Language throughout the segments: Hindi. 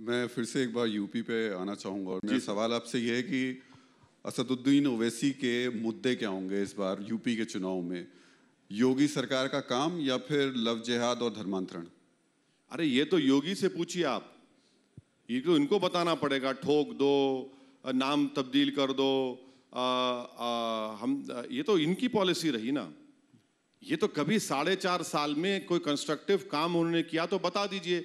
मैं फिर से एक बार यूपी पे आना चाहूँगा और मेरा सवाल आपसे ये है कि असदुद्दीन ओवैसी के मुद्दे क्या होंगे इस बार यूपी के चुनाव में योगी सरकार का काम या फिर लव जिहाद और धर्मांतरण अरे ये तो योगी से पूछिए आप ये तो इनको बताना पड़ेगा ठोक दो नाम तब्दील कर दो आ, आ, हम ये तो इनकी पॉलिसी रही ना ये तो कभी साढ़े चार साल में कोई कंस्ट्रक्टिव काम उन्होंने किया तो बता दीजिए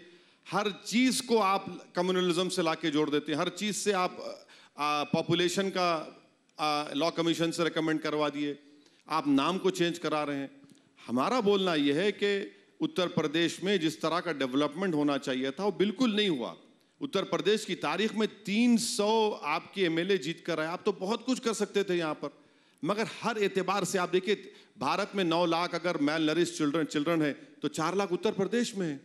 हर चीज को आप कम्युनलिज्म से लाके जोड़ देते हैं हर चीज से आप पॉपुलेशन का लॉ कमीशन से रिकमेंड करवा दिए आप नाम को चेंज करा रहे हैं हमारा बोलना यह है कि उत्तर प्रदेश में जिस तरह का डेवलपमेंट होना चाहिए था वो बिल्कुल नहीं हुआ उत्तर प्रदेश की तारीख में 300 आपके एमएलए जीत कर आए आप तो बहुत कुछ कर सकते थे यहाँ पर मगर हर एतबार से आप देखिए भारत में 9 लाख अगर मैल नरिश चिल्ड्रन चिल्ड्रन है तो 4 लाख उत्तर प्रदेश में है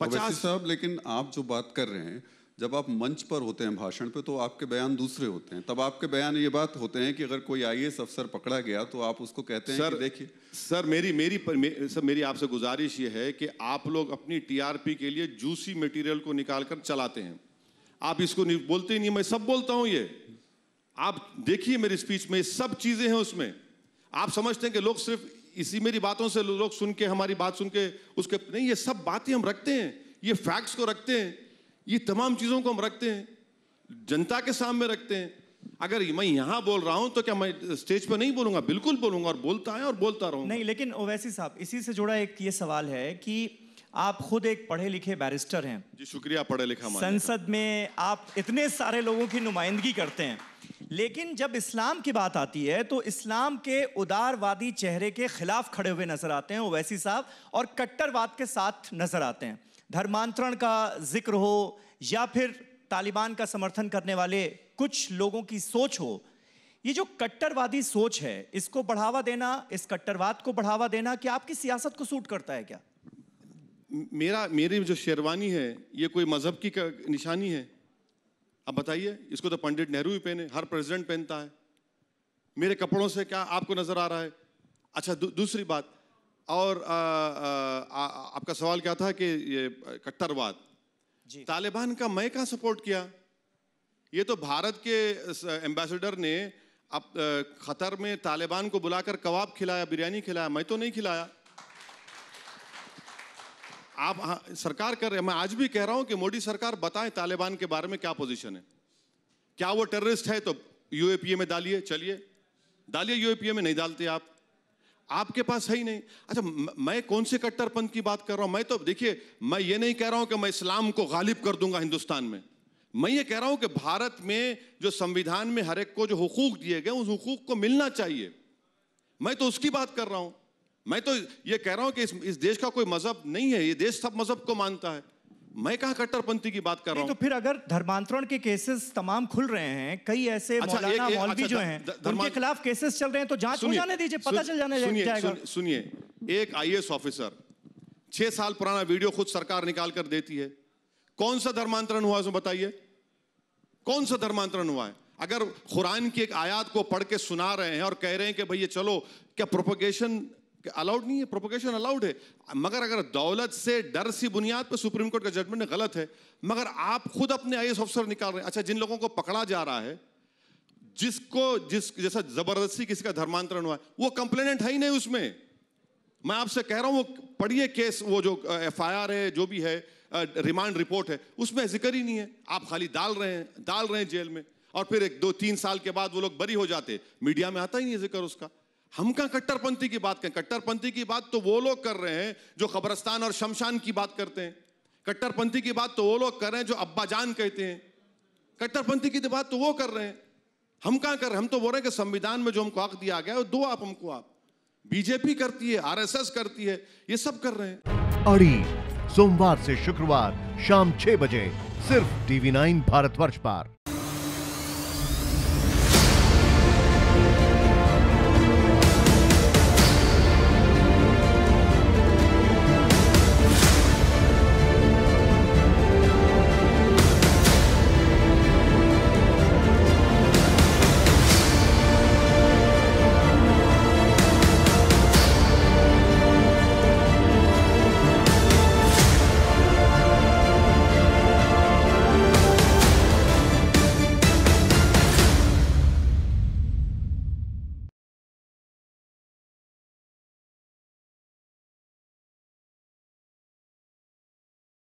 पचास साहब लेकिन आप जो बात कर रहे हैं जब आप मंच पर होते हैं भाषण पे तो आपके बयान दूसरे होते हैं तब आपके बयान ये बात होते हैं कि अगर कोई आईएएस अफसर पकड़ा गया तो आप उसको कहते हैं सर देखिए सर मेरी मेरी पर, मे, सर मेरी आपसे गुजारिश ये है कि आप लोग अपनी टीआरपी के लिए जूसी मटेरियल को निकाल कर चलाते हैं आप इसको बोलते ही नहीं मैं सब बोलता हूँ ये आप देखिए मेरी स्पीच में सब चीज़ें हैं उसमें आप समझते हैं कि लोग सिर्फ इसी मेरी बातों से लोग सुन के हमारी बात सुन के उसके नहीं ये सब बातें हम रखते हैं ये फैक्ट्स को रखते हैं ये तमाम चीज़ों को हम रखते हैं जनता के सामने रखते हैं अगर मैं यहाँ बोल रहा हूँ तो क्या मैं स्टेज पर नहीं बोलूंगा बिल्कुल बोलूंगा और बोलता है और बोलता रहूँ नहीं लेकिन ओवैसी साहब इसी से जुड़ा एक ये सवाल है कि आप खुद एक पढ़े लिखे बैरिस्टर हैं जी शुक्रिया पढ़े लिखा संसद में आप इतने सारे लोगों की नुमाइंदगी करते हैं लेकिन जब इस्लाम की बात आती है तो इस्लाम के उदारवादी चेहरे के खिलाफ खड़े हुए नजर आते हैं ओवैसी साहब और कट्टरवाद के साथ नजर आते हैं धर्मांतरण का जिक्र हो या फिर तालिबान का समर्थन करने वाले कुछ लोगों की सोच हो ये जो कट्टरवादी सोच है इसको बढ़ावा देना इस कट्टरवाद को बढ़ावा देना क्या आपकी सियासत को सूट करता है क्या मेरा मेरी जो शेरवानी है ये कोई मज़हब की निशानी है अब बताइए इसको तो पंडित नेहरू ही पहने हर प्रेसिडेंट पहनता है मेरे कपड़ों से क्या आपको नजर आ रहा है अच्छा दू, दूसरी बात और आ, आ, आ, आपका सवाल क्या था कि ये कट्टरवाद तालिबान का मैं कहाँ सपोर्ट किया ये तो भारत के एम्बेसडर ने अब खतर में तालिबान को बुलाकर कबाब खिलाया बिरयानी खिलाया मैं तो नहीं खिलाया आप हाँ, सरकार कर रहे हैं मैं आज भी कह रहा हूं कि मोदी सरकार बताएं तालिबान के बारे में क्या पोजीशन है क्या वो टेररिस्ट है तो यूएपीए में डालिए चलिए डालिए यूएपीए में नहीं डालते आप आपके पास है ही नहीं अच्छा मैं कौन से कट्टरपंथ की बात कर रहा हूं मैं तो देखिए मैं ये नहीं कह रहा हूं कि मैं इस्लाम को गालिब कर दूंगा हिंदुस्तान में मैं ये कह रहा हूं कि भारत में जो संविधान में हर एक को जो हकूक दिए गए उस हकूक को मिलना चाहिए मैं तो उसकी बात कर रहा हूं मैं तो ये कह रहा हूं कि इस, इस देश का कोई मजहब नहीं है ये देश सब मजहब को मानता है मैं कहा कट्टरपंथी की बात कर रहा हूँ तो फिर अगर धर्मांतरण के केसेस तमाम खुल रहे हैं कई ऐसे अच्छा, मौलाना एक, अच्छा, जो हैं उनके खिलाफ केसेस चल रहे हैं तो जांच हो जाने दीजिए पता चल जाने सुनिए एक आई ऑफिसर छह साल पुराना वीडियो खुद सरकार निकाल कर देती है कौन सा धर्मांतरण हुआ उसमें बताइए कौन सा धर्मांतरण हुआ है अगर कुरान की एक आयात को पढ़ के सुना रहे हैं और कह रहे हैं कि भैया चलो क्या प्रोपोगेशन अलाउड नहीं है प्रोपोगेशन अलाउड है मगर अगर दौलत से डर सी बुनियाद पर सुप्रीम कोर्ट का जजमेंट गलत है मगर आप खुद अपने आई ऑफिसर निकाल रहे हैं अच्छा जिन लोगों को पकड़ा जा रहा है जिसको जिस जैसा जबरदस्ती किसी का धर्मांतरण हुआ है वो कंप्लेनेंट है ही नहीं उसमें मैं आपसे कह रहा हूं वो पढ़िए केस वो जो एफ है जो भी है रिमांड रिपोर्ट है उसमें जिक्र ही नहीं है आप खाली डाल रहे हैं डाल रहे हैं जेल में और फिर एक दो तीन साल के बाद वो लोग बरी हो जाते मीडिया में आता ही नहीं जिक्र उसका हम कहा कट्टरपंथी की बात करें कट्टरपंथी की बात तो वो लोग कर रहे हैं जो कब्रस्तान और शमशान की बात करते हैं कट्टरपंथी की बात तो वो लोग कर रहे हैं जो अब्बा जान कहते हैं कट्टरपंथी की तो बात तो वो कर रहे हैं हम कहा कर रहे हैं हम तो बोल रहे हैं कि संविधान में जो हमको हक दिया गया है दो आप हमको आप बीजेपी करती है आरएसएस करती है ये सब कर रहे हैं अड़ी सोमवार से शुक्रवार शाम छह बजे सिर्फ टीवी नाइन भारत पर